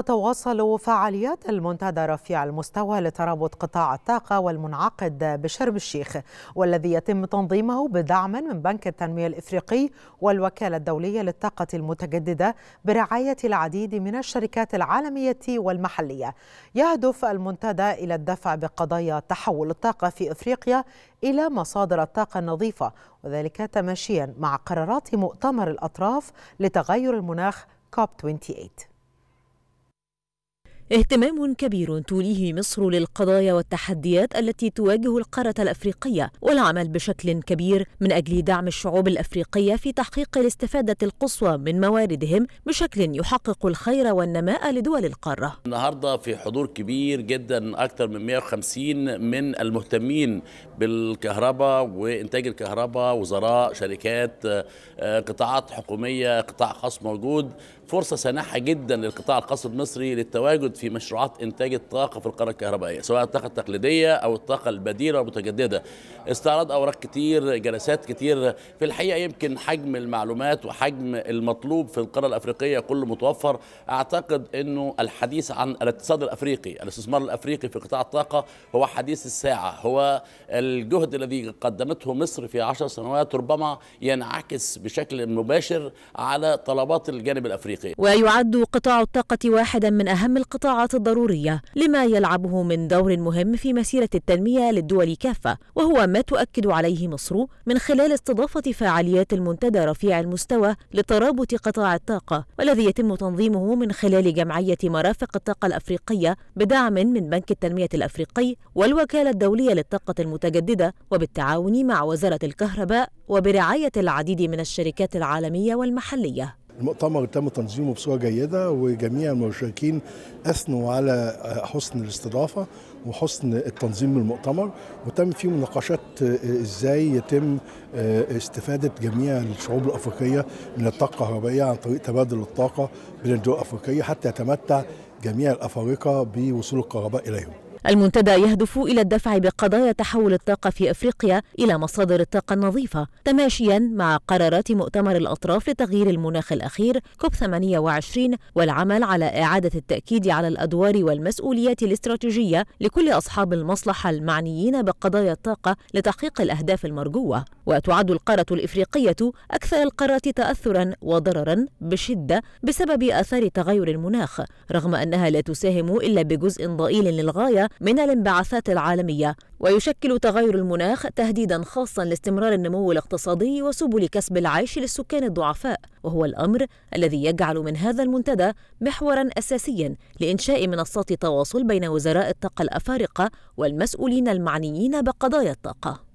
تتواصل فعاليات المنتدى رفيع المستوى لترابط قطاع الطاقة والمنعقد بشرم الشيخ والذي يتم تنظيمه بدعم من بنك التنمية الإفريقي والوكالة الدولية للطاقة المتجددة برعاية العديد من الشركات العالمية والمحلية يهدف المنتدى إلى الدفع بقضايا تحول الطاقة في إفريقيا إلى مصادر الطاقة النظيفة وذلك تماشيا مع قرارات مؤتمر الأطراف لتغير المناخ كوب 28 اهتمام كبير توليه مصر للقضايا والتحديات التي تواجه القارة الأفريقية والعمل بشكل كبير من أجل دعم الشعوب الأفريقية في تحقيق الاستفادة القصوى من مواردهم بشكل يحقق الخير والنماء لدول القارة النهاردة في حضور كبير جدا أكثر من 150 من المهتمين بالكهرباء وإنتاج الكهرباء وزراء شركات آه، قطاعات حكومية قطاع خاص موجود فرصة سانحة جدا للقطاع الخاص المصري للتواجد في مشروعات انتاج الطاقه في القاره الكهربائيه سواء الطاقه التقليديه او الطاقه البديله والمتجدده استعراض اوراق كتير جلسات كتير في الحقيقه يمكن حجم المعلومات وحجم المطلوب في القاره الافريقيه كله متوفر اعتقد انه الحديث عن الاقتصاد الافريقي الاستثمار الافريقي في قطاع الطاقه هو حديث الساعه هو الجهد الذي قدمته مصر في عشر سنوات ربما ينعكس بشكل مباشر على طلبات الجانب الافريقي ويعد قطاع الطاقه واحدا من اهم القطاع القطاعات الضرورية لما يلعبه من دور مهم في مسيرة التنمية للدول كافة وهو ما تؤكد عليه مصر من خلال استضافة فعاليات المنتدى رفيع المستوى لترابط قطاع الطاقة والذي يتم تنظيمه من خلال جمعية مرافق الطاقة الأفريقية بدعم من بنك التنمية الأفريقي والوكالة الدولية للطاقة المتجددة وبالتعاون مع وزارة الكهرباء وبرعاية العديد من الشركات العالمية والمحلية المؤتمر تم تنظيمه بصوره جيده وجميع المشاركين اثنوا على حسن الاستضافه وحسن التنظيم للمؤتمر وتم فيه مناقشات ازاي يتم آه، استفاده جميع الشعوب الافريقيه من الطاقه الكهربائيه عن طريق تبادل الطاقه بين الدول الافريقيه حتى يتمتع جميع الافارقه بوصول الكهرباء اليهم المنتدى يهدف إلى الدفع بقضايا تحول الطاقة في أفريقيا إلى مصادر الطاقة النظيفة تماشيا مع قرارات مؤتمر الأطراف لتغيير المناخ الأخير كوب 28 والعمل على إعادة التأكيد على الأدوار والمسؤوليات الاستراتيجية لكل أصحاب المصلحة المعنيين بقضايا الطاقة لتحقيق الأهداف المرجوة وتعد القارة الإفريقية أكثر القارات تأثرا وضررا بشدة بسبب آثار تغير المناخ رغم أنها لا تساهم إلا بجزء ضئيل للغاية من الانبعاثات العالمية ويشكل تغير المناخ تهديدا خاصا لاستمرار النمو الاقتصادي وسبل كسب العيش للسكان الضعفاء وهو الأمر الذي يجعل من هذا المنتدى محورا أساسيا لإنشاء منصات تواصل بين وزراء الطاقة الأفارقة والمسؤولين المعنيين بقضايا الطاقة